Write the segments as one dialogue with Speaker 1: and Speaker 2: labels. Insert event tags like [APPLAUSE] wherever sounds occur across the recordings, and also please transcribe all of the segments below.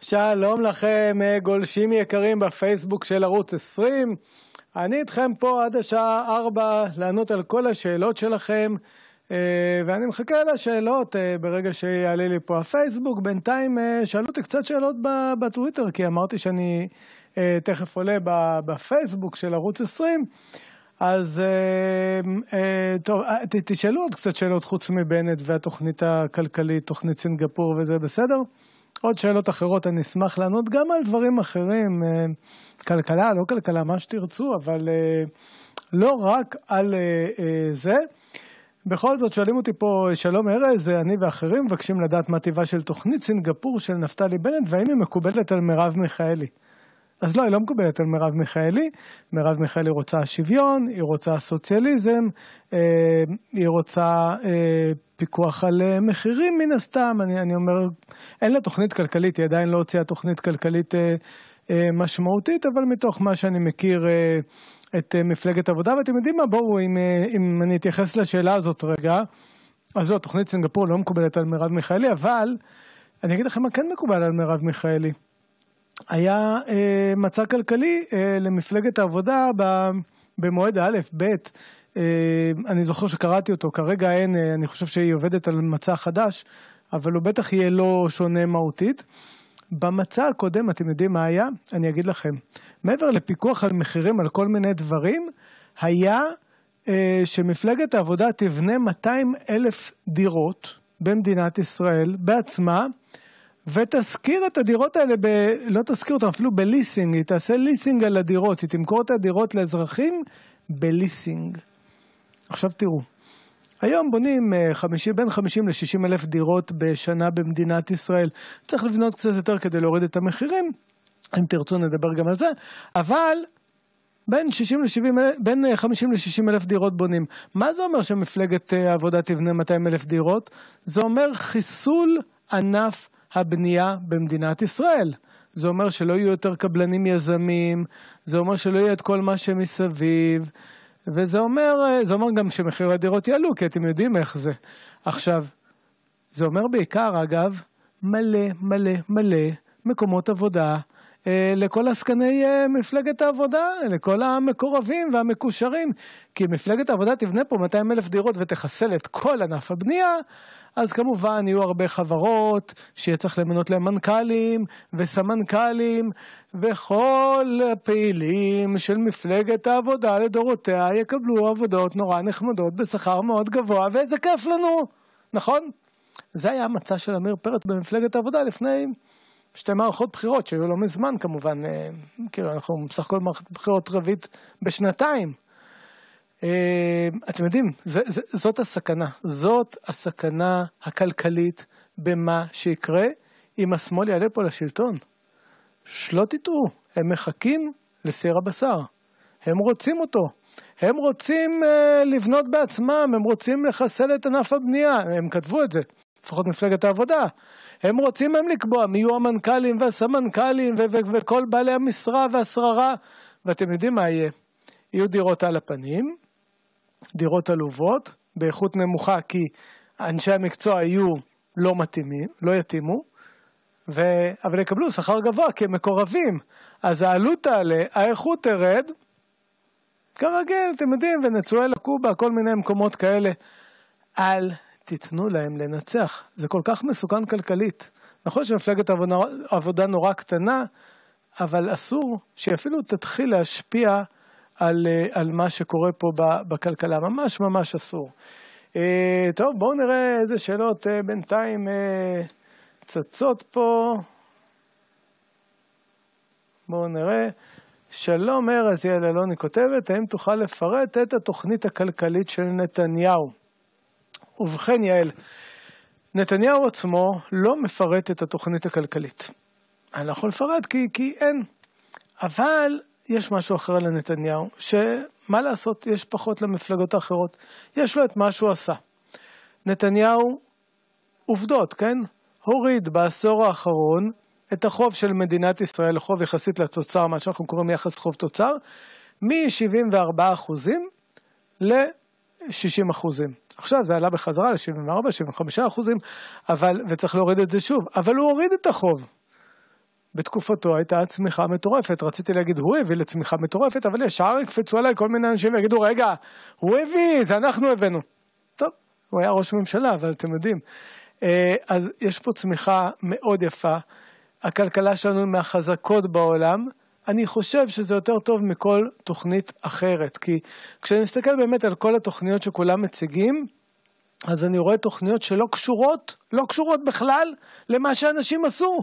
Speaker 1: שלום לכם, אה, גולשים יקרים בפייסבוק של ערוץ 20. אני איתכם פה עד השעה 4 לענות על כל השאלות שלכם, אה, ואני מחכה לשאלות אה, ברגע שיעלה לי פה הפייסבוק. בינתיים שאלו אותי קצת שאלות בטוויטר, כי אמרתי שאני תכף עולה בפייסבוק של ערוץ 20. אז אמ, אה, טוב, אה, תשאלו עוד קצת שאלות חוץ מבנט והתוכנית הכלכלית, תוכנית סינגפור וזה בסדר? עוד שאלות אחרות אני אשמח לענות גם על דברים אחרים, אה, כלכלה, לא כלכלה, מה שתרצו, אבל לא רק על זה. בכל זאת שואלים אותי פה, שלום ארז, אני ואחרים מבקשים לדעת מה טיבה של תוכנית סינגפור של נפתלי בנט והאם היא מקובלת על מרב מיכאלי. אז לא, היא לא מקובלת על מרב מיכאלי. מרב מיכאלי רוצה שוויון, היא רוצה סוציאליזם, אה, היא רוצה אה, פיקוח על אה, מחירים מן הסתם. אני, אני אומר, אין לה תוכנית כלכלית, היא עדיין לא הוציאה תוכנית כלכלית משמעותית, אבל מתוך מה שאני מכיר... את מפלגת עבודה, ואתם יודעים מה, בואו, אם, אם אני אתייחס לשאלה הזאת רגע, אז זו, תוכנית סינגפור לא מקובלת על מרב מיכאלי, אבל אני אגיד לכם מה כן מקובל על מרב מיכאלי. היה אה, מצע כלכלי אה, למפלגת העבודה ב, במועד א', ב', אה, אני זוכר שקראתי אותו, כרגע אין, אה, אני חושב שהיא עובדת על מצע חדש, אבל הוא בטח יהיה לא שונה מהותית. במצע הקודם, אתם יודעים מה היה? אני אגיד לכם. מעבר לפיקוח על מחירים על כל מיני דברים, היה אה, שמפלגת העבודה תבנה 200 אלף דירות במדינת ישראל בעצמה, ותשכיר את הדירות האלה, ב... לא תשכיר אותן, אפילו בליסינג, היא תעשה ליסינג על הדירות, היא תמכור את הדירות לאזרחים בליסינג. עכשיו תראו, היום בונים 50, אה, בין 50 ל-60 אלף דירות בשנה במדינת ישראל. צריך לבנות קצת יותר כדי להוריד את המחירים, אם תרצו נדבר גם על זה, אבל בין, 60 ל-70, בין 50 אה, ל-60 אלף דירות בונים. מה זה אומר שמפלגת אה, העבודה תבנה 200 אלף דירות? זה אומר חיסול ענף הבנייה במדינת ישראל. זה אומר שלא יהיו יותר קבלנים יזמים, זה אומר שלא יהיה את כל מה שמסביב, וזה אומר, אה, זה אומר גם שמחירי הדירות יעלו, כי אתם יודעים איך זה. עכשיו, זה אומר בעיקר, אגב, מלא מלא מלא מקומות עבודה אה, לכל עסקני אה, מפלגת העבודה, לכל המקורבים והמקושרים, כי אם מפלגת העבודה תבנה פה 200 אלף דירות ותחסל את כל ענף הבנייה, אז כמובן יהיו הרבה חברות שיהיה צריך למנות להם מנכ"לים וסמנכ"לים, וכל הפעילים של מפלגת העבודה לדורותיה יקבלו עבודות נורא נחמדות בשכר מאוד גבוה, ואיזה כיף לנו, נכון? זה היה המצע של עמיר פרץ במפלגת העבודה לפני שתי מערכות בחירות שהיו לא מזמן כמובן, אה, כאילו אנחנו בסך הכל מערכת בחירות רביעית בשנתיים. אה, אתם יודעים, זה, זה, זאת הסכנה, זאת הסכנה הכלכלית במה שיקרה אם השמאל יעלה פה לשלטון. שלא תטעו, הם מחכים לסיר הבשר, הם רוצים אותו, הם רוצים uh, לבנות בעצמם, הם רוצים לחסל את ענף הבנייה, הם כתבו את זה, לפחות מפלגת העבודה. הם רוצים הם לקבוע מי יהיו המנכ"לים והסמנכ"לים ו- ו- וכל בעלי המשרה והשררה, ואתם יודעים מה יהיה. יהיו דירות על הפנים, דירות עלובות, באיכות נמוכה כי אנשי המקצוע יהיו לא מתאימים, לא יתאימו, ו... אבל יקבלו שכר גבוה כי הם מקורבים. אז העלות תעלה, האיכות תרד, כרגיל, אתם יודעים, ונצואלה, קובה, כל מיני מקומות כאלה. אל תיתנו להם לנצח. זה כל כך מסוכן כלכלית. נכון שמפלגת עבודה עבודה נורא קטנה, אבל אסור שאפילו תתחיל להשפיע על, אה, על מה שקורה פה בכלכלה. ממש ממש אסור. אה, טוב, בואו נראה איזה שאלות אה, בינתיים אה, צצות פה. בואו נראה. שלום ארז יללוני לא, כותבת, האם תוכל לפרט את התוכנית הכלכלית של נתניהו? ובכן יעל, נתניהו עצמו לא מפרט את התוכנית הכלכלית. אני לא יכול לפרט כי, כי אין. אבל יש משהו אחר לנתניהו, שמה לעשות, יש פחות למפלגות האחרות. יש לו את מה שהוא עשה. נתניהו, עובדות, כן? הוריד בעשור האחרון את החוב של מדינת ישראל, חוב יחסית לתוצר, מה שאנחנו קוראים יחס חוב תוצר, מ-74 אחוזים ל-60 אחוזים. עכשיו זה עלה בחזרה ל-74-75 אחוזים, אבל, וצריך להוריד את זה שוב, אבל הוא הוריד את החוב. בתקופתו הייתה צמיחה מטורפת, רציתי להגיד הוא הביא לצמיחה מטורפת, אבל ישר יקפצו עליי כל מיני אנשים ויגידו רגע, הוא הביא, זה אנחנו הבאנו. טוב, הוא היה ראש ממשלה, אבל אתם יודעים. אה, אז יש פה צמיחה מאוד יפה, הכלכלה שלנו היא מהחזקות בעולם. אני חושב שזה יותר טוב מכל תוכנית אחרת, כי כשנסתכל באמת על כל התוכניות שכולם מציגים, אז אני רואה תוכניות שלא קשורות, לא קשורות בכלל למה שאנשים עשו.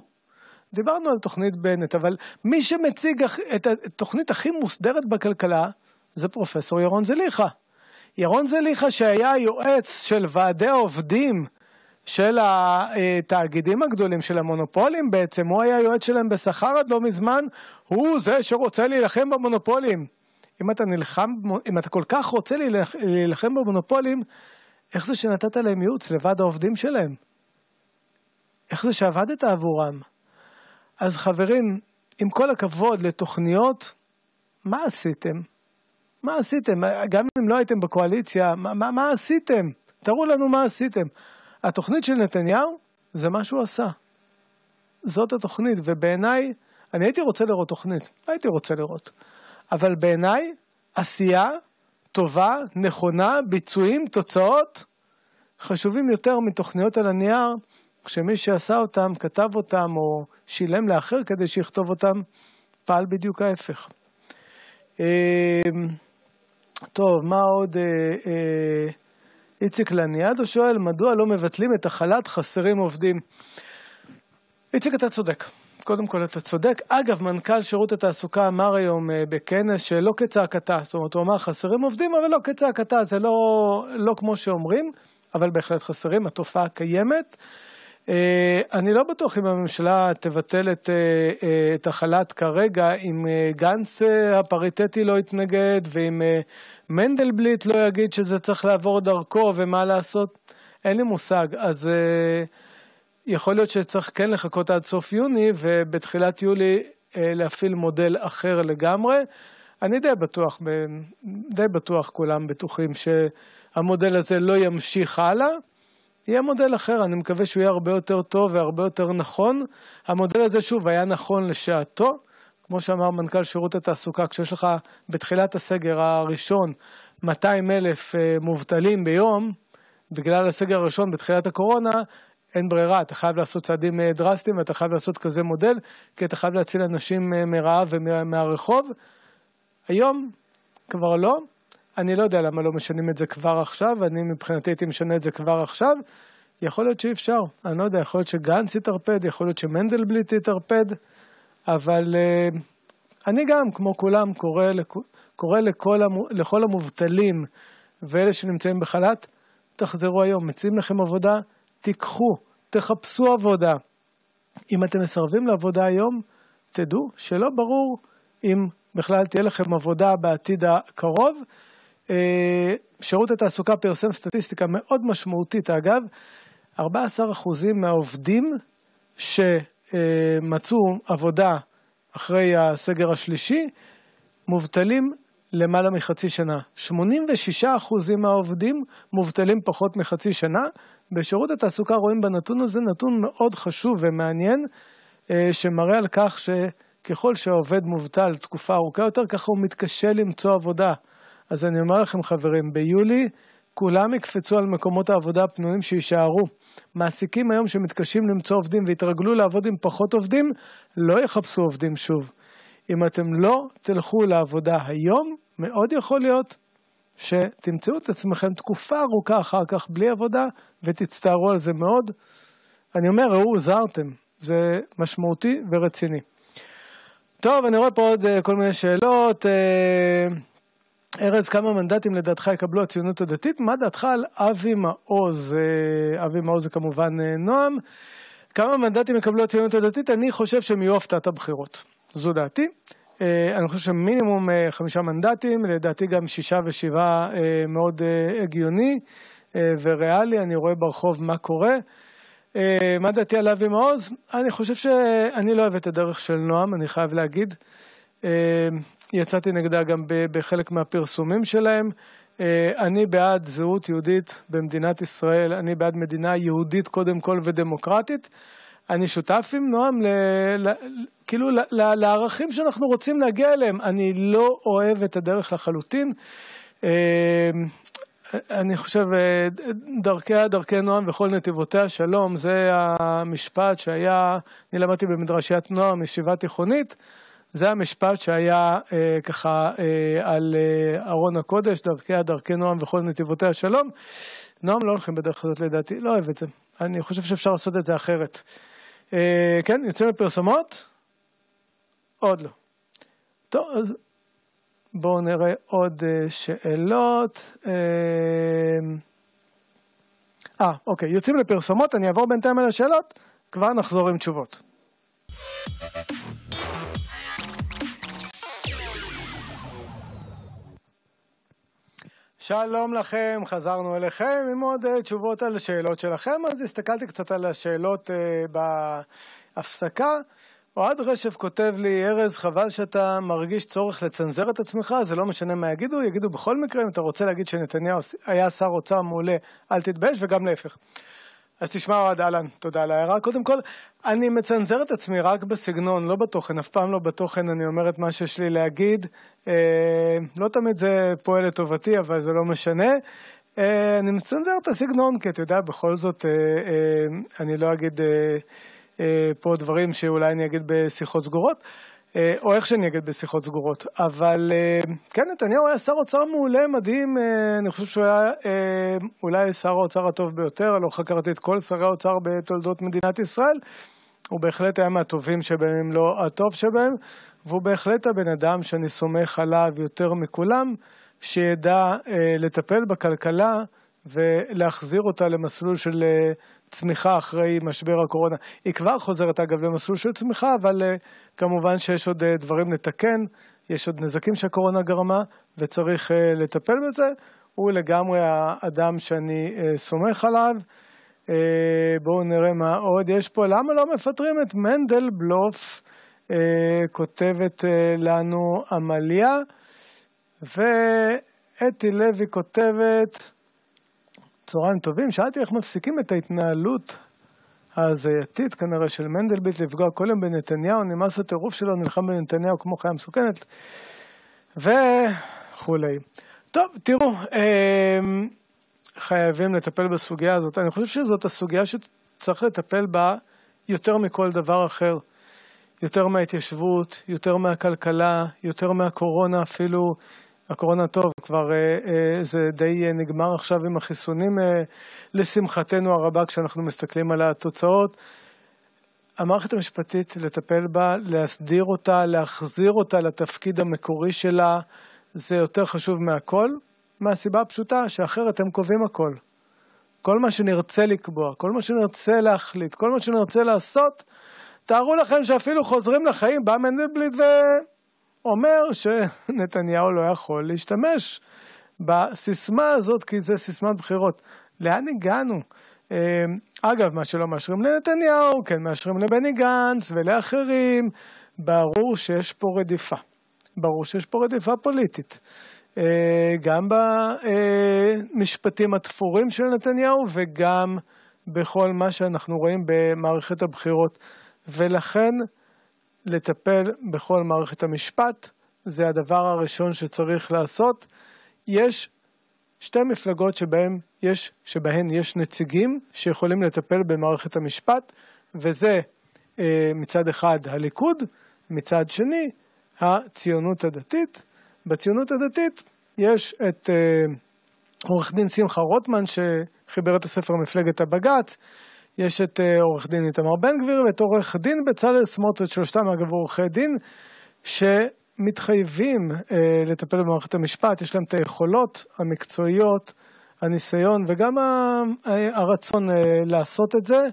Speaker 1: דיברנו על תוכנית בנט, אבל מי שמציג את התוכנית הכי מוסדרת בכלכלה זה פרופסור ירון זליכה. ירון זליכה שהיה יועץ של ועדי עובדים של התאגידים הגדולים, של המונופולים בעצם, הוא היה יועץ שלהם בשכר עד לא מזמן, הוא זה שרוצה להילחם במונופולים. אם אתה נלחם, אם אתה כל כך רוצה להילחם במונופולים, איך זה שנתת להם ייעוץ לוועד העובדים שלהם? איך זה שעבדת עבורם? אז חברים, עם כל הכבוד לתוכניות, מה עשיתם? מה עשיתם? גם אם לא הייתם בקואליציה, מה, מה, מה עשיתם? תראו לנו מה עשיתם. התוכנית של נתניהו זה מה שהוא עשה. זאת התוכנית, ובעיניי, אני הייתי רוצה לראות תוכנית, הייתי רוצה לראות. אבל בעיניי, עשייה טובה, נכונה, ביצועים, תוצאות, חשובים יותר מתוכניות על הנייר, כשמי שעשה אותם, כתב אותם, או שילם לאחר כדי שיכתוב אותם, פעל בדיוק ההפך. אה, טוב, מה עוד? אה, אה, איציק לניאדו שואל, מדוע לא מבטלים את החל"ת חסרים עובדים? איציק, אתה צודק. קודם כל, אתה צודק. אגב, מנכ"ל שירות התעסוקה אמר היום אה, בכנס שלא כצעקתה, זאת אומרת, הוא אמר חסרים עובדים, אבל לא כצעקתה, זה לא, לא כמו שאומרים, אבל בהחלט חסרים, התופעה קיימת. אה, אני לא בטוח אם הממשלה תבטל את, אה, אה, את החל"ת כרגע, אם גנץ הפריטטי לא יתנגד, ואם מנדלבליט לא יגיד שזה צריך לעבור דרכו ומה לעשות, אין לי מושג. אז יכול להיות שצריך כן לחכות עד סוף יוני, ובתחילת יולי להפעיל מודל אחר לגמרי. אני די בטוח, די בטוח כולם בטוחים שהמודל הזה לא ימשיך הלאה. יהיה מודל אחר, אני מקווה שהוא יהיה הרבה יותר טוב והרבה יותר נכון. המודל הזה, שוב, היה נכון לשעתו. כמו שאמר מנכ"ל שירות התעסוקה, כשיש לך בתחילת הסגר הראשון 200 אלף אה, מובטלים ביום, בגלל הסגר הראשון בתחילת הקורונה, אין ברירה, אתה חייב לעשות צעדים אה, דרסטיים ואתה חייב לעשות כזה מודל, כי אתה חייב להציל אנשים אה, מרעב ומהרחוב. היום כבר לא, אני לא יודע למה לא משנים את זה כבר עכשיו, אני מבחינתי הייתי משנה את זה כבר עכשיו. יכול להיות שאי אפשר, אני לא יודע, יכול להיות שגנץ יטרפד, יכול להיות שמנדלבליט יטרפד, אבל uh, אני גם, כמו כולם, קורא, לכ... קורא לכל, המ... לכל המובטלים ואלה שנמצאים בחל"ת, תחזרו היום, מציעים לכם עבודה, תיקחו, תחפשו עבודה. אם אתם מסרבים לעבודה היום, תדעו שלא ברור אם בכלל תהיה לכם עבודה בעתיד הקרוב. אה, שירות התעסוקה פרסם סטטיסטיקה מאוד משמעותית, אגב, 14% מהעובדים שמצאו עבודה אחרי הסגר השלישי, מובטלים למעלה מחצי שנה. 86% מהעובדים מובטלים פחות מחצי שנה. בשירות התעסוקה רואים בנתון הזה נתון מאוד חשוב ומעניין, אה, שמראה על כך שככל שהעובד מובטל תקופה ארוכה יותר, ככה הוא מתקשה למצוא עבודה. אז אני אומר לכם חברים, ביולי כולם יקפצו על מקומות העבודה הפנויים שיישארו. מעסיקים היום שמתקשים למצוא עובדים והתרגלו לעבוד עם פחות עובדים, לא יחפשו עובדים שוב. אם אתם לא תלכו לעבודה היום, מאוד יכול להיות שתמצאו את עצמכם תקופה ארוכה אחר כך בלי עבודה ותצטערו על זה מאוד. אני אומר, ראו, עזרתם. זה משמעותי ורציני. טוב, אני רואה פה עוד אה, כל מיני שאלות. אה, ארז, כמה מנדטים לדעתך יקבלו הציונות הדתית? מה דעתך על אבי מעוז? אה, אבי מעוז זה כמובן אה, נועם. כמה מנדטים יקבלו הציונות הדתית? אני חושב שהם יהיו הפתעת הבחירות. זו דעתי. אה, אני חושב שמינימום חמישה מנדטים, לדעתי גם שישה ושבעה מאוד הגיוני וריאלי, אני רואה ברחוב מה קורה. מה דעתי על אבי מעוז? אני חושב שאני לא אוהב את הדרך של נועם, אני חייב להגיד. יצאתי נגדה גם בחלק מהפרסומים שלהם. אה, אני בעד זהות יהודית במדינת ישראל, אני בעד מדינה יהודית קודם כל ודמוקרטית. אני שותף עם נועם, ל, ל, כאילו ל, ל, לערכים שאנחנו רוצים להגיע אליהם. אני לא אוהב את הדרך לחלוטין. אה, אני חושב, אה, דרכיה, דרכי נועם וכל נתיבותיה שלום, זה המשפט שהיה, אני למדתי במדרשיית נועם, ישיבה תיכונית. זה המשפט שהיה אה, ככה אה, על אה, ארון הקודש, דרכיה דרכי נועם וכל נתיבותיה שלום. נועם לא הולכים בדרך הזאת לדעתי, לא אוהב את זה. אני חושב שאפשר לעשות את זה אחרת. אה, כן, יוצאים לפרסומות? עוד לא. טוב, אז בואו נראה עוד אה, שאלות. אה, אה, אוקיי, יוצאים לפרסומות, אני אעבור בינתיים על השאלות, כבר נחזור עם תשובות. שלום לכם, חזרנו אליכם עם עוד אה, תשובות על השאלות שלכם, אז הסתכלתי קצת על השאלות uh, בהפסקה. אוהד רשף כותב לי, ארז, חבל שאתה מרגיש צורך לצנזר את עצמך, זה לא משנה מה יגידו, יגידו בכל מקרה, אם אתה רוצה להגיד שנתניהו היה שר אוצר מעולה, אל תתבייש, וגם להפך. אז תשמע אוהד אהלן, תודה על ההערה. קודם כל, אני מצנזר את עצמי רק בסגנון, לא בתוכן, אף פעם לא בתוכן אני אומר את מה שיש לי להגיד. אה, לא תמיד זה פועל לטובתי, אבל זה לא משנה. אה, אני מצנזר את הסגנון, כי אתה יודע, בכל זאת, אה, אה, אני לא אגיד אה, אה, פה דברים שאולי אני אגיד בשיחות סגורות. אה, או איך שאני אגיד בשיחות סגורות. אבל אה, כן, נתניהו היה שר אוצר מעולה, מדהים, אה, אני חושב שהוא היה אולי שר האוצר הטוב ביותר, לא חקרתי את כל שרי האוצר בתולדות מדינת ישראל. הוא בהחלט היה מהטובים שבהם, אם לא הטוב שבהם, והוא בהחלט הבן אדם שאני סומך עליו יותר מכולם, שידע לטפל בכלכלה. ולהחזיר אותה למסלול של אה, צמיחה אחרי משבר הקורונה. היא כבר חוזרת אגב למסלול של צמיחה, אבל אה, כמובן שיש עוד אה, דברים לתקן, יש עוד נזקים שהקורונה גרמה וצריך לטפל בזה. הוא לגמרי האדם שאני סומך עליו. בואו נראה מה עוד יש פה. למה לא מפטרים את מנדלבלוף? כותבת לנו עמליה, ואתי לוי כותבת... צהריים טובים, שאלתי איך מפסיקים את ההתנהלות ההזייתית כנראה של מנדלבליט לפגוע כל יום בנתניהו, נמאס הטירוף שלו, נלחם בנתניהו כמו חיה מסוכנת וכולי. טוב, תראו, אמ, חייבים לטפל בסוגיה הזאת. אני חושב שזאת הסוגיה שצריך לטפל בה יותר מכל דבר אחר. יותר מההתיישבות, יותר מהכלכלה, יותר מהקורונה אפילו, הקורונה טוב, כבר אה, אה, זה די אה, נגמר עכשיו עם החיסונים, לשמחתנו הרבה כשאנחנו מסתכלים על התוצאות. המערכת המשפטית, לטפל בה, להסדיר אותה, להחזיר אותה לתפקיד המקורי שלה, זה יותר חשוב מהכל, מהסיבה הפשוטה שאחרת הם קובעים הכל. כל מה שנרצה לקבוע, כל מה שנרצה להחליט, כל מה שנרצה לעשות, תארו לכם שאפילו חוזרים לחיים, בא מנדלבליט ו... אומר שנתניהו לא יכול להשתמש בסיסמה הזאת, כי זה סיסמת בחירות. לאן הגענו? אמ, אגב, מה שלא מאשרים לנתניהו, כן מאשרים לבני גנץ ולאחרים, ברור שיש פה רדיפה. ברור שיש פה רדיפה פוליטית. אה, גם במשפטים התפורים של נתניהו וגם בכל מה שאנחנו רואים במערכת הבחירות. ולכן לטפל בכל מערכת המשפט, זה הדבר הראשון שצריך לעשות. יש שתי מפלגות שבהן יש, שבהן יש נציגים שיכולים לטפל במערכת המשפט, וזה אה, מצד אחד הליכוד, מצד שני הציונות הדתית. בציונות הדתית יש את אה, עורך דין שמחה רוטמן שחיבר את הספר מפלגת הבג"ץ, יש את אה, עורך דין איתמר בן גביר ואת עורך דין בצלאל סמוטריץ', שלושתם אגב עורכי דין, שמתחייבים אה, לטפל במערכת המשפט, יש להם את היכולות המקצועיות, הניסיון וגם ה, ה, אה, הרצון אה, לעשות את זה.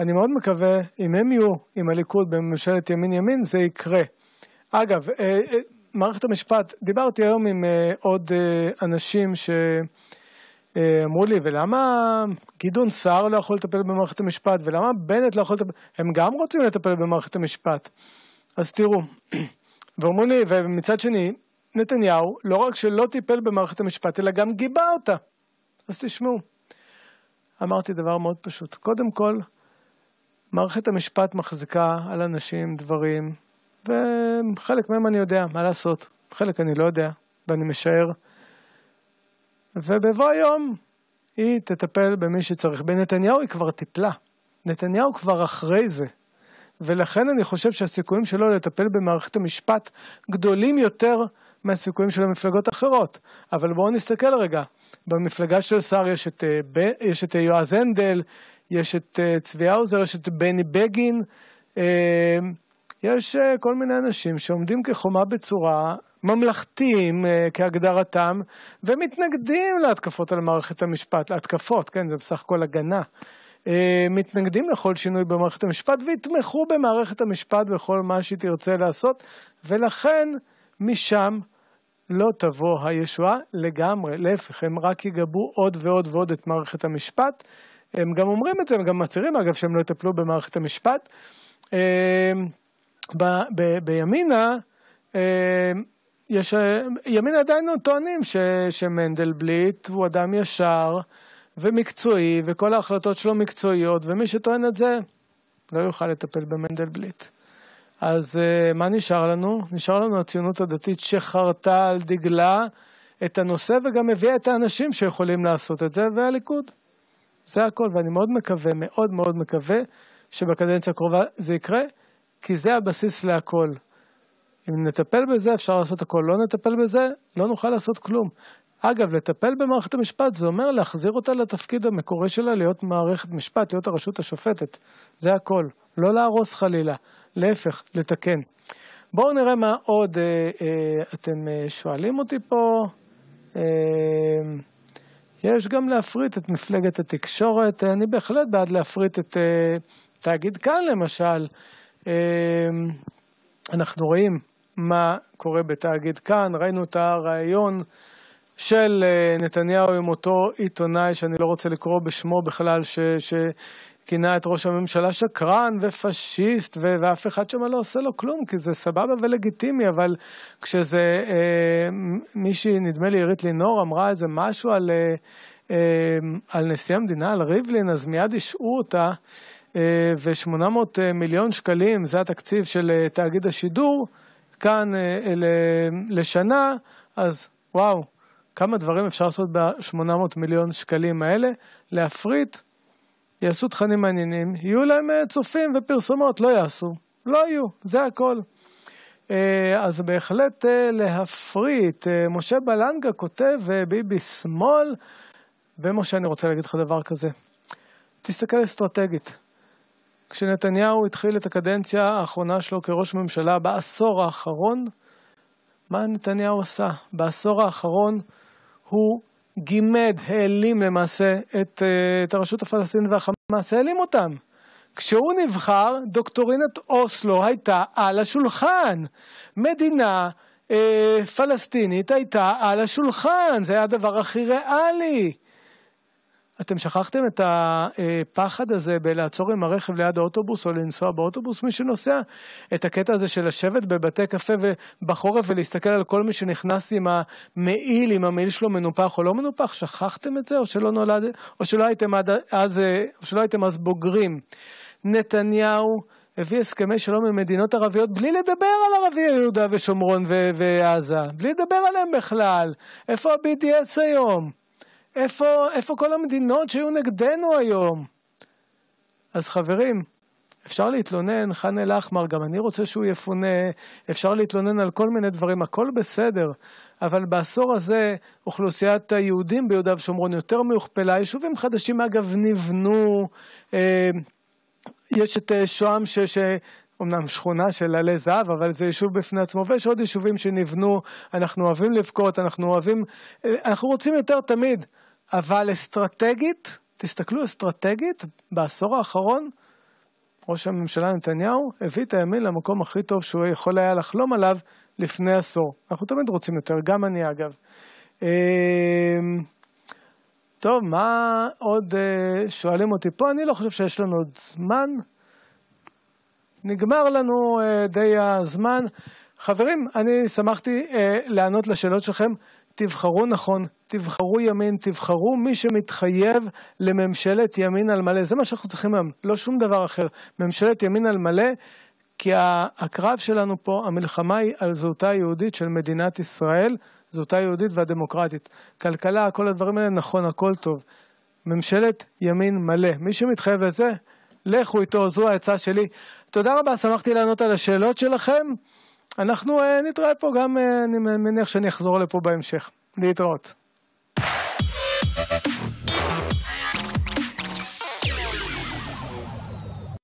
Speaker 1: אני מאוד מקווה, אם הם יהיו עם הליכוד בממשלת ימין-ימין, זה יקרה. אגב, אה, אה, מערכת המשפט, דיברתי היום עם אה, עוד אה, אנשים ש... אה, אמרו לי, ולמה גדעון סער לא יכול לטפל במערכת המשפט, ולמה בנט לא יכול לטפל, הם גם רוצים לטפל במערכת המשפט. אז תראו, [CLEARS THROAT] ואומרים לי, ומצד שני, נתניהו לא רק שלא טיפל במערכת המשפט, אלא גם גיבה אותה. אז תשמעו, אמרתי דבר מאוד פשוט. קודם כל, מערכת המשפט מחזיקה על אנשים דברים, וחלק מהם אני יודע, מה לעשות? חלק אני לא יודע, ואני משער. ובבוא היום היא תטפל במי שצריך. בנתניהו היא כבר טיפלה. נתניהו כבר אחרי זה. ולכן אני חושב שהסיכויים שלו לטפל במערכת המשפט גדולים יותר מהסיכויים של המפלגות האחרות. אבל בואו נסתכל רגע. במפלגה של שר יש, את, אה, יש את אה, יועז הנדל, יש את אה, צבי האוזר, יש את בני בגין. יש כל מיני אנשים שעומדים כחומה בצורה ממלכתיים אה, כהגדרתם, ומתנגדים להתקפות על מערכת המשפט, להתקפות, כן, זה בסך הכל הגנה. אה, מתנגדים לכל שינוי במערכת המשפט ויתמכו במערכת המשפט בכל מה שהיא תרצה לעשות, ולכן משם לא תבוא הישועה לגמרי, להפך, הם רק יגבו עוד ועוד ועוד את מערכת המשפט. הם גם אומרים את זה, הם גם מצהירים אגב שהם לא יטפלו במערכת המשפט. אה, ב, ב, בימינה, יש, אה, ימין עדיין לא טוענים ש, שמנדלבליט הוא אדם ישר ומקצועי, וכל ההחלטות שלו מקצועיות, ומי שטוען את זה לא יוכל לטפל במנדלבליט. אז אה, מה נשאר לנו? נשאר לנו הציונות הדתית שחרתה על דגלה את הנושא וגם הביאה את האנשים שיכולים לעשות את זה, והליכוד. זה הכל, ואני מאוד מקווה, מאוד מאוד מקווה, שבקדנציה הקרובה זה יקרה, כי זה הבסיס להכל. אם נטפל בזה אפשר לעשות הכל, לא נטפל בזה לא נוכל לעשות כלום. אגב, לטפל במערכת המשפט זה אומר להחזיר אותה לתפקיד המקורי שלה, להיות מערכת משפט, להיות הרשות השופטת. זה הכל. לא להרוס חלילה, להפך, לתקן. בואו נראה מה עוד אה, אה, אתם אה, שואלים אותי פה. אה, יש גם להפריט את מפלגת התקשורת. אה, אני בהחלט בעד להפריט את אה, תאגיד כאן, למשל. אה, אנחנו רואים מה קורה בתאגיד כאן. ראינו את הריאיון של אה, נתניהו עם אותו עיתונאי שאני לא רוצה לקרוא בשמו בכלל, ש... שכינה את ראש הממשלה שקרן ופשיסט, ו... ואף אחד שם לא עושה לו כלום, כי זה סבבה ולגיטימי, אבל כשזה אה, מישהי, נדמה לי עירית לינור, אמרה איזה משהו על, אה, אה, על נשיא המדינה, על ריבלין, אז מיד השעו אותה. אה, ו-800 אה, מיליון שקלים, זה התקציב של תאגיד השידור, כאן אה, לשנה, אז וואו, כמה דברים אפשר לעשות ב-800 מיליון שקלים האלה, להפריט, יעשו תכנים מעניינים, יהיו להם אה, צופים ופרסומות, לא יעשו, לא יהיו, זה הכל. אה, אז בהחלט להפריט. משה בלנגה כותב, ביבי שמאל, ומשה, אני רוצה להגיד לך דבר כזה. תסתכל אסטרטגית. כשנתניהו התחיל את הקדנציה האחרונה שלו כראש ממשלה בעשור האחרון, מה נתניהו עשה? בעשור האחרון הוא גימד, העלים למעשה את, אה, את הרשות הפלסטינית והחמאס, העלים אותם. כשהוא נבחר, דוקטורינת אוסלו הייתה על השולחן. מדינה אה, פלסטינית הייתה על השולחן, זה היה הדבר הכי ריאלי. אתם שכחתם את הפחד הזה בלעצור עם הרכב ליד האוטובוס או לנסוע באוטובוס? מי שנוסע, את הקטע הזה של לשבת בבתי קפה בחורף ולהסתכל על כל מי שנכנס עם המעיל, אם המעיל שלו מנופח או לא מנופח, שכחתם את זה או שלא נולד, או שלא הייתם, עד, אז, או שלא הייתם אז בוגרים? נתניהו הביא הסכמי שלום עם מדינות ערביות בלי לדבר על ערבי יהודה ושומרון ועזה, בלי לדבר עליהם בכלל. איפה ה-BDS היום? איפה, איפה כל המדינות שהיו נגדנו היום? אז חברים, אפשר להתלונן, ח'אן אל-אחמר, גם אני רוצה שהוא יפונה, אפשר להתלונן על כל מיני דברים, הכל בסדר, אבל בעשור הזה אוכלוסיית היהודים ביהודה ושומרון יותר מהוכפלה, יישובים חדשים אגב נבנו, אה, יש את אה, שוהם ש... ש אמנם שכונה של עלי זהב, אבל זה יישוב בפני עצמו, ויש עוד יישובים שנבנו, אנחנו אוהבים לבכות, אנחנו אוהבים, אנחנו רוצים יותר תמיד, אבל אסטרטגית, תסתכלו אסטרטגית, בעשור האחרון, ראש הממשלה נתניהו הביא את הימין למקום הכי טוב שהוא יכול היה לחלום עליו לפני עשור. אנחנו תמיד רוצים יותר, גם אני אגב. אמ, טוב, מה עוד אה, שואלים אותי פה? אני לא חושב שיש לנו עוד זמן. נגמר לנו אה, די הזמן. חברים, אני שמחתי אה, לענות לשאלות שלכם. תבחרו נכון, תבחרו ימין, תבחרו מי שמתחייב לממשלת ימין על מלא. זה מה שאנחנו צריכים היום, לא שום דבר אחר. ממשלת ימין על מלא, כי הקרב שלנו פה, המלחמה היא על זהותה היהודית של מדינת ישראל, זהותה היהודית והדמוקרטית. כלכלה, כל הדברים האלה, נכון, הכל טוב. ממשלת ימין מלא. מי שמתחייב לזה, לכו איתו, זו העצה שלי. תודה רבה, שמחתי לענות על השאלות שלכם. אנחנו uh, נתראה פה גם, uh, אני מניח שאני אחזור לפה בהמשך. להתראות.